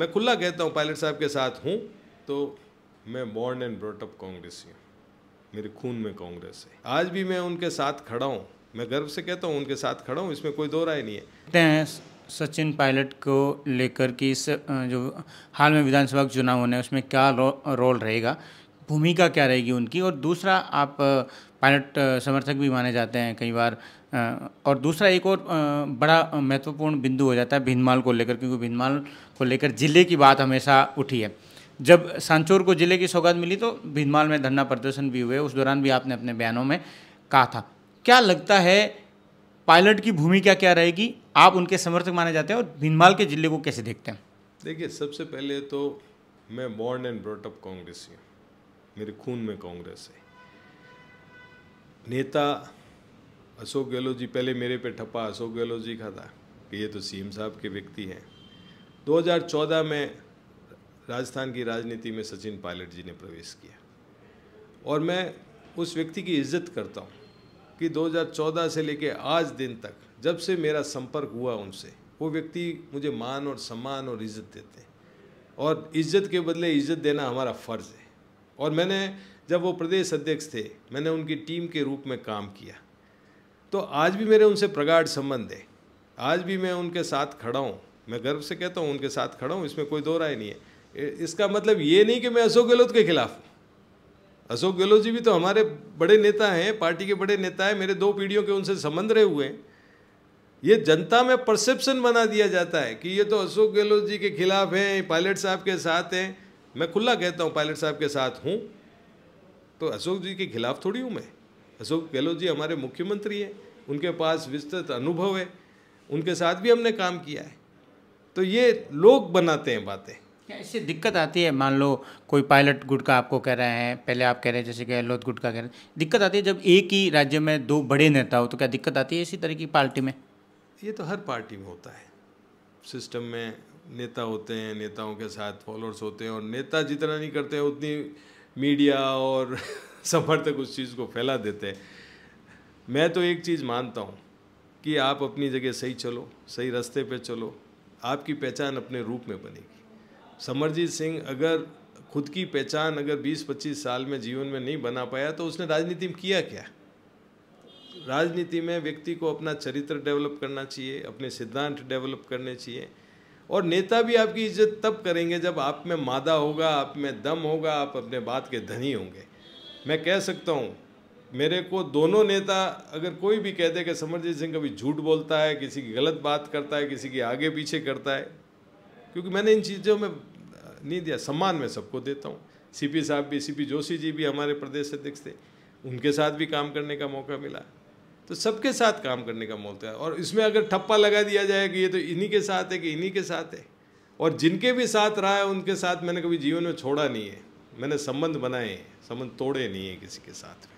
मैं खुला कहता हूँ पायलट साहब के साथ हूँ तो मैं बॉर्न एंड ब्रोटअप कांग्रेसी हूँ मेरे खून में कांग्रेस है आज भी मैं उनके साथ खड़ा हूँ मैं गर्व से कहता हूँ उनके साथ खड़ा हूँ इसमें कोई दो राय नहीं है सचिन पायलट को लेकर कि इस जो हाल में विधानसभा चुनाव होने उसमें क्या रो, रोल रहेगा भूमिका क्या रहेगी उनकी और दूसरा आप पायलट समर्थक भी माने जाते हैं कई बार और दूसरा एक और बड़ा महत्वपूर्ण बिंदु हो जाता है भिनमाल को लेकर क्योंकि भिनमाल को लेकर ज़िले की बात हमेशा उठी है जब सांचोर को ज़िले की सौगात मिली तो भिनमाल में धरना प्रदर्शन भी हुए उस दौरान भी आपने अपने बयानों में कहा था क्या लगता है पायलट की भूमिका क्या रहेगी आप उनके समर्थक माने जाते हैं और भीनमाल के ज़िले को कैसे देखते हैं देखिए सबसे पहले तो मैं बॉर्न एंड ब्रॉटअप कांग्रेसी हूँ मेरे खून में कांग्रेस है नेता अशोक गहलोत जी पहले मेरे पे ठप्पा अशोक गहलोत जी का था कि ये तो सीएम साहब के व्यक्ति हैं 2014 में राजस्थान की राजनीति में सचिन पायलट जी ने प्रवेश किया और मैं उस व्यक्ति की इज्जत करता हूँ कि 2014 से लेकर आज दिन तक जब से मेरा संपर्क हुआ उनसे वो व्यक्ति मुझे मान और सम्मान और इज्जत देते हैं और इज्जत के बदले इज्जत देना हमारा फ़र्ज़ है और मैंने जब वो प्रदेश अध्यक्ष थे मैंने उनकी टीम के रूप में काम किया तो आज भी मेरे उनसे प्रगाढ़ संबंध है आज भी मैं उनके साथ खड़ा हूँ मैं गर्व से कहता हूँ उनके साथ खड़ा हूँ इसमें कोई दो राय नहीं है इसका मतलब ये नहीं कि मैं अशोक गहलोत के खिलाफ हूँ अशोक गहलोत जी भी तो हमारे बड़े नेता हैं पार्टी के बड़े नेता हैं मेरे दो पीढ़ियों के उनसे संबंध रहे हुए हैं ये जनता में परसेप्शन बना दिया जाता है कि ये तो अशोक गहलोत जी के खिलाफ हैं पायलट साहब के साथ हैं मैं खुला कहता हूँ पायलट साहब के साथ हूँ तो अशोक जी के खिलाफ थोड़ी हूँ मैं अशोक गहलोत जी हमारे मुख्यमंत्री हैं उनके पास विस्तृत अनुभव है उनके साथ भी हमने काम किया है तो ये लोग बनाते हैं बातें क्या इससे दिक्कत आती है मान लो कोई पायलट गुट का आपको कह रहे हैं पहले आप कह रहे हैं जैसे गहलोत गुट का कह रहे हैं दिक्कत आती है जब एक ही राज्य में दो बड़े नेता हो तो क्या दिक्कत आती है इसी तरह की पार्टी में ये तो हर पार्टी में होता है सिस्टम में नेता होते हैं नेताओं के साथ फॉलोअर्स होते हैं और नेता जितना नहीं करते उतनी मीडिया और समर्थक उस चीज़ को फैला देते हैं मैं तो एक चीज़ मानता हूँ कि आप अपनी जगह सही चलो सही रास्ते पे चलो आपकी पहचान अपने रूप में बनेगी समरजीत सिंह अगर खुद की पहचान अगर 20-25 साल में जीवन में नहीं बना पाया तो उसने राजनीति में किया क्या राजनीति में व्यक्ति को अपना चरित्र डेवलप करना चाहिए अपने सिद्धांत डेवलप करने चाहिए और नेता भी आपकी इज्जत तब करेंगे जब आप में मादा होगा आप में दम होगा आप अपने बात के धनी होंगे मैं कह सकता हूँ मेरे को दोनों नेता अगर कोई भी कह दे कि समरजीत सिंह कभी झूठ बोलता है किसी की गलत बात करता है किसी की आगे पीछे करता है क्योंकि मैंने इन चीज़ों में नहीं दिया सम्मान मैं सबको देता हूँ सीपी साहब भी सीपी जोशी जी भी हमारे प्रदेश अध्यक्ष थे उनके साथ भी काम करने का मौका मिला तो सबके साथ काम करने का मौका तो है और इसमें अगर ठप्पा लगा दिया जाए कि ये तो इन्हीं के साथ है कि इन्हीं के साथ है और जिनके भी साथ रहा है उनके साथ मैंने कभी जीवन में छोड़ा नहीं है मैंने संबंध बनाए हैं संबंध तोड़े नहीं है किसी के साथ में